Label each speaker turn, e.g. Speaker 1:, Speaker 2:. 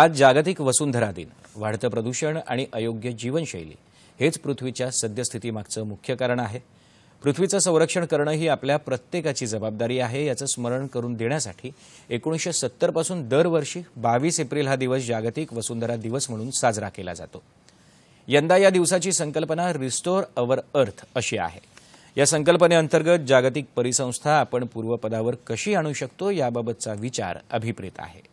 Speaker 1: आज जागतिक वसुंधरा दिन वाढतं प्रदूषण आणि अयोग्य जीवनशैली हेच पृथ्वीच्या सद्यस्थितीमागचं मुख्य कारण आहे पृथ्वीचं संरक्षण करणं ही आपल्या प्रत्येकाची जबाबदारी आहे याचं स्मरण करून देण्यासाठी एकोणीसशे सत्तरपासून दरवर्षी बावीस एप्रिल हा दिवस जागतिक वसुंधरा दिवस म्हणून साजरा केला जातो यंदा या दिवसाची संकल्पना रिस्टोर अवर अर्थ अशी आहे या संकल्पनेअंतर्गत जागतिक परिसंस्था आपण पूर्वपदावर कशी आणू शकतो याबाबतचा विचार अभिप्रेत आहे